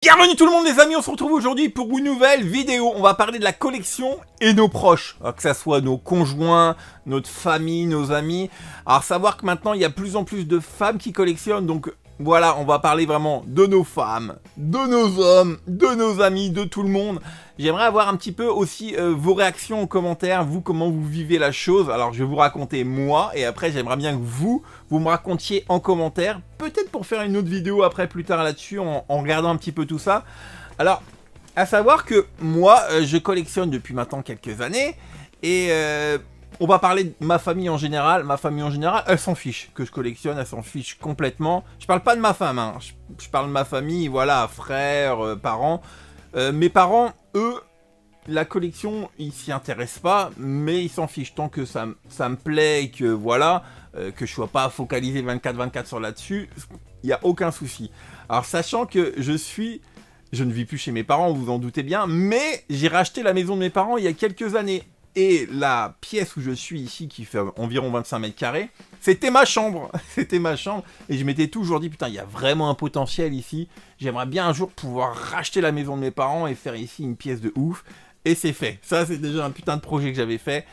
Bienvenue tout le monde les amis, on se retrouve aujourd'hui pour une nouvelle vidéo. On va parler de la collection et nos proches, que ce soit nos conjoints, notre famille, nos amis. Alors savoir que maintenant il y a plus en plus de femmes qui collectionnent, donc voilà, on va parler vraiment de nos femmes, de nos hommes, de nos amis, de tout le monde. J'aimerais avoir un petit peu aussi euh, vos réactions en commentaire, vous, comment vous vivez la chose. Alors, je vais vous raconter moi, et après, j'aimerais bien que vous, vous me racontiez en commentaire. Peut-être pour faire une autre vidéo après, plus tard là-dessus, en, regardant un petit peu tout ça. Alors, à savoir que moi, euh, je collectionne depuis maintenant quelques années, et... Euh, on va parler de ma famille en général. Ma famille en général, elle s'en fiche que je collectionne, elle s'en fiche complètement. Je parle pas de ma femme, hein. je, parle de ma famille, voilà, frères, euh, parents. Euh, mes parents, eux, la collection, ils s'y intéressent pas, mais ils s'en fichent. Tant que ça, ça me plaît et que voilà, euh, que je sois pas focalisé 24-24 sur là-dessus, il n'y a aucun souci. Alors, sachant que je suis. Je ne vis plus chez mes parents, vous vous en doutez bien, mais j'ai racheté la maison de mes parents il y a quelques années. Et la pièce où je suis ici, qui fait environ 25 mètres carrés, c'était ma chambre. C'était ma chambre. Et je m'étais toujours dit, putain, il y a vraiment un potentiel ici. J'aimerais bien un jour pouvoir racheter la maison de mes parents et faire ici une pièce de ouf. Et c'est fait. Ça, c'est déjà un putain de projet que j'avais fait.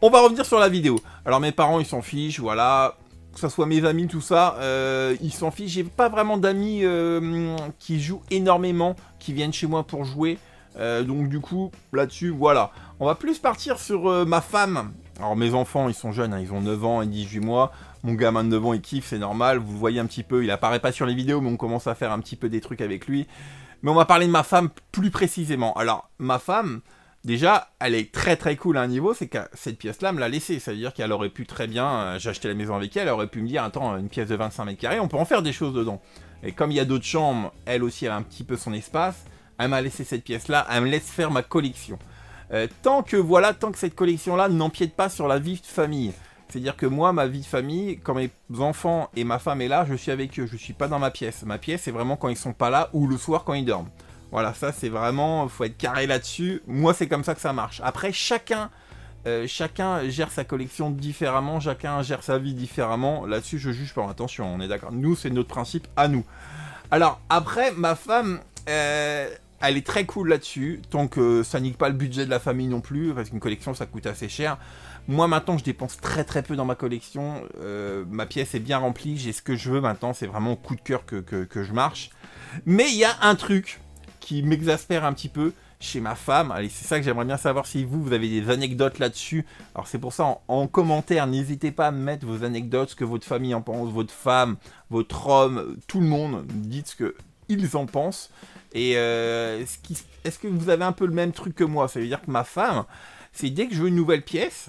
On va revenir sur la vidéo. Alors, mes parents, ils s'en fichent, voilà. Que ce soit mes amis, tout ça, euh, ils s'en fichent. J'ai pas vraiment d'amis euh, qui jouent énormément, qui viennent chez moi pour jouer. Euh, donc du coup, là-dessus, voilà. On va plus partir sur euh, ma femme. Alors mes enfants, ils sont jeunes, hein. ils ont 9 ans et 18 mois. Mon gamin de 9 ans, il kiffe, c'est normal. Vous voyez un petit peu, il apparaît pas sur les vidéos, mais on commence à faire un petit peu des trucs avec lui. Mais on va parler de ma femme plus précisément. Alors, ma femme, déjà, elle est très très cool à un niveau, c'est que cette pièce-là me l'a laissée. cest à dire qu'elle aurait pu très bien, euh, j'ai acheté la maison avec elle, elle aurait pu me dire, attends, une pièce de 25 mètres carrés, on peut en faire des choses dedans. Et comme il y a d'autres chambres, elle aussi, elle a un petit peu son espace elle m'a laissé cette pièce-là, elle me laisse faire ma collection. Euh, tant que voilà, tant que cette collection-là n'empiète pas sur la vie de famille. C'est-à-dire que moi, ma vie de famille, quand mes enfants et ma femme est là, je suis avec eux, je ne suis pas dans ma pièce. Ma pièce, c'est vraiment quand ils sont pas là ou le soir quand ils dorment. Voilà, ça c'est vraiment, faut être carré là-dessus. Moi, c'est comme ça que ça marche. Après, chacun, euh, chacun gère sa collection différemment, chacun gère sa vie différemment. Là-dessus, je juge pas. Attention, on est d'accord. Nous, c'est notre principe à nous. Alors après, ma femme, euh, elle est très cool là-dessus, tant que ça nique pas le budget de la famille non plus, parce qu'une collection ça coûte assez cher. Moi maintenant je dépense très très peu dans ma collection, euh, ma pièce est bien remplie, j'ai ce que je veux maintenant, c'est vraiment au coup de cœur que, que, je marche. Mais il y a un truc qui m'exaspère un petit peu chez ma femme, allez c'est ça que j'aimerais bien savoir si vous, vous avez des anecdotes là-dessus. Alors c'est pour ça en, commentaire, n'hésitez pas à mettre vos anecdotes, ce que votre famille en pense, votre femme, votre homme, tout le monde, dites ce que ils en pensent. Et euh, est-ce, que vous avez un peu le même truc que moi Ça veut dire que ma femme, c'est dès que je veux une nouvelle pièce,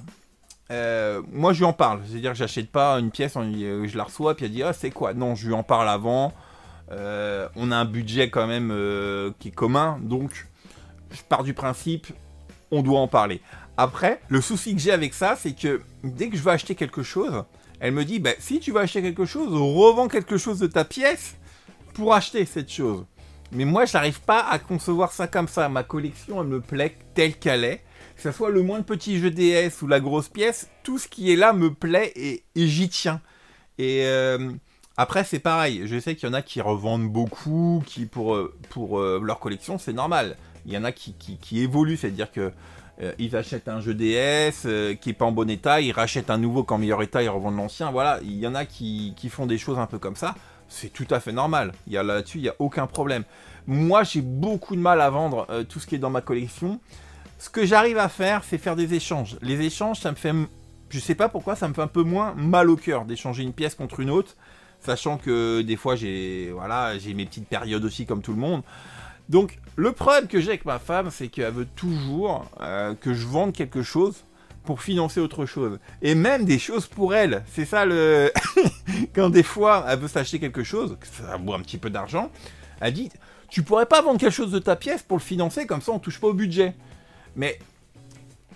euh, moi je lui en parle. C'est-à-dire que j'achète pas une pièce, euh, je la reçois, puis elle dit Ah, c'est quoi Non, je lui en parle avant. on a un budget quand même qui est commun, donc je pars du principe, on doit en parler. Après, le souci que j'ai avec ça, c'est que dès que je veux acheter quelque chose, elle me dit bah, si tu veux acheter quelque chose, revends quelque chose de ta pièce pour acheter cette chose. Mais moi, je n'arrive pas à concevoir ça comme ça. Ma collection, elle me plaît telle qu'elle est. Que ce soit le moins petit jeu DS ou la grosse pièce, tout ce qui est là me plaît et, j'y tiens. Et euh, après, c'est pareil. Je sais qu'il y en a qui revendent beaucoup, qui pour, euh, pour euh, leur collection, c'est normal. Il y en a qui, qui, évoluent, c'est-à-dire que ils achètent un jeu DS qui est pas en bon état, ils rachètent un nouveau qu'en meilleur état, ils revendent l'ancien. Voilà, il y en a qui, font des choses un peu comme ça c'est tout à fait normal. Là-dessus, il n'y a aucun problème. Moi, j'ai beaucoup de mal à vendre euh, tout ce qui est dans ma collection. Ce que j'arrive à faire, c'est faire des échanges. Les échanges, ça me fait... Je sais pas pourquoi, ça me fait un peu moins mal au cœur d'échanger une pièce contre une autre. Sachant que euh, des fois, j'ai voilà, mes petites périodes aussi, comme tout le monde. Donc, le problème que j'ai avec ma femme, c'est qu'elle veut toujours euh, que je vende quelque chose pour financer autre chose. Et même des choses pour elle. C'est ça le... Quand des fois, elle veut s'acheter quelque chose, ça vaut un petit peu d'argent, elle dit, tu pourrais pas vendre quelque chose de ta pièce pour le financer, comme ça on touche pas au budget. Mais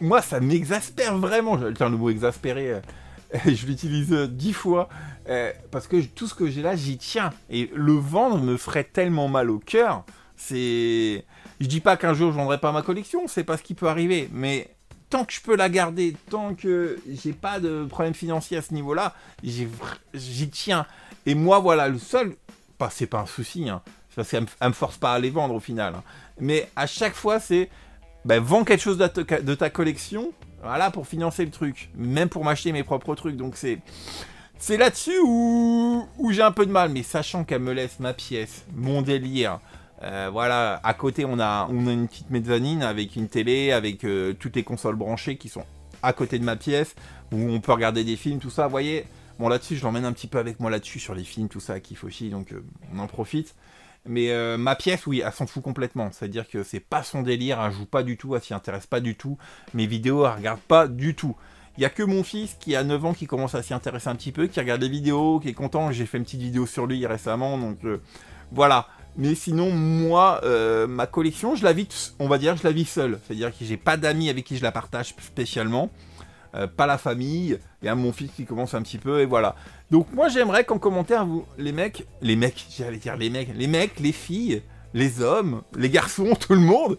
moi, ça m'exaspère vraiment. Tiens, le mot exaspéré, euh, je l'utilise euh, dix fois. Euh, parce que tout ce que j'ai là, j'y tiens. Et le vendre me ferait tellement mal au cœur. C'est. Je dis pas qu'un jour je vendrai pas ma collection, c'est pas ce qui peut arriver. Mais tant que je peux la garder, tant que j'ai pas de problème financier à ce niveau-là, j'y tiens. Et moi, voilà, le seul, pas c'est pas un souci, hein, parce qu'elle me, me force pas à les vendre au final. Hein. Mais à chaque fois, c'est ben, vends quelque chose de ta, collection, voilà, pour financer le truc, même pour m'acheter mes propres trucs. Donc c'est c'est là-dessus où, où j'ai un peu de mal, mais sachant qu'elle me laisse ma pièce, mon délire, euh, voilà, à côté, on a, on a une petite mezzanine avec une télé, avec euh, toutes les consoles branchées qui sont à côté de ma pièce, où on peut regarder des films, tout ça. Vous voyez, bon, là-dessus, je l'emmène un petit peu avec moi là-dessus sur les films, tout ça, à aussi, donc euh, on en profite. Mais ma pièce, oui, elle s'en fout complètement. C'est-à-dire que c'est pas son délire, elle joue pas du tout, elle s'y intéresse pas du tout. Mes vidéos, elle regarde pas du tout. Il y a que mon fils qui a 9 ans qui commence à s'y intéresser un petit peu, qui regarde les vidéos, qui est content. J'ai fait une petite vidéo sur lui récemment, donc voilà mais sinon, moi, euh, ma collection, je la vis, on va dire, je la vis seule. C'est-à-dire que j'ai pas d'amis avec qui je la partage spécialement. Euh, pas la famille, il y a mon fils qui commence un petit peu, et voilà. Donc moi j'aimerais qu'en commentaire, vous, les mecs, les mecs, j'allais dire les mecs, les mecs, les filles, les hommes, les garçons, tout le monde,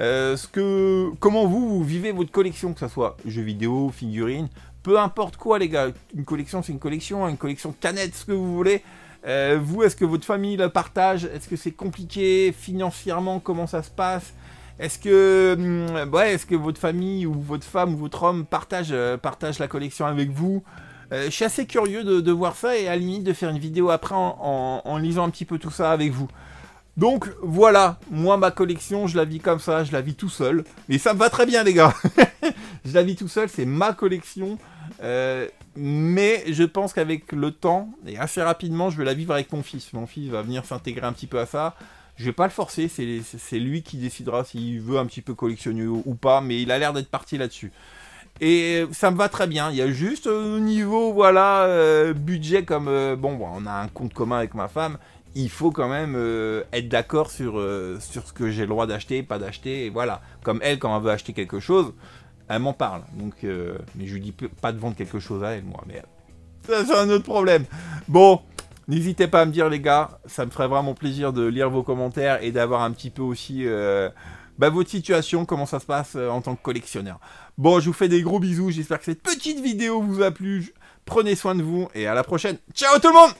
euh, ce que, comment vous, vivez votre collection, que ce soit jeux vidéo, figurines, peu importe quoi les gars, une collection c'est une collection, une collection canette, ce que vous voulez, euh, vous, est-ce que votre famille la partage Est-ce que c'est compliqué financièrement Comment ça se passe Est-ce que, hum, est-ce que votre famille ou votre femme ou votre homme partage, euh, partage la collection avec vous euh, je suis assez curieux de, voir ça et à la limite de faire une vidéo après en, en, lisant un petit peu tout ça avec vous. Donc voilà, moi ma collection, je la vis comme ça, je la vis tout seul. Mais ça me va très bien les gars. je la vis tout seul, c'est ma collection. Euh, mais je pense qu'avec le temps, et assez rapidement, je vais la vivre avec mon fils. Mon fils va venir s'intégrer un petit peu à ça. Je vais pas le forcer, c'est lui qui décidera s'il veut un petit peu collectionner ou pas, mais il a l'air d'être parti là-dessus. Et ça me va très bien. Il y a juste au niveau, voilà, euh, budget, comme euh, bon, on a un compte commun avec ma femme, il faut quand même être d'accord sur, sur ce que j'ai le droit d'acheter, pas d'acheter, et voilà. Comme elle, quand elle veut acheter quelque chose, elle m'en parle. Donc, euh, mais je lui dis pas de vendre quelque chose à elle, moi. Mais ça, c'est un autre problème. Bon, n'hésitez pas à me dire, les gars. Ça me ferait vraiment plaisir de lire vos commentaires et d'avoir un petit peu aussi euh, bah, votre situation, comment ça se passe euh, en tant que collectionneur. Bon, je vous fais des gros bisous. J'espère que cette petite vidéo vous a plu. Prenez soin de vous et à la prochaine. Ciao tout le monde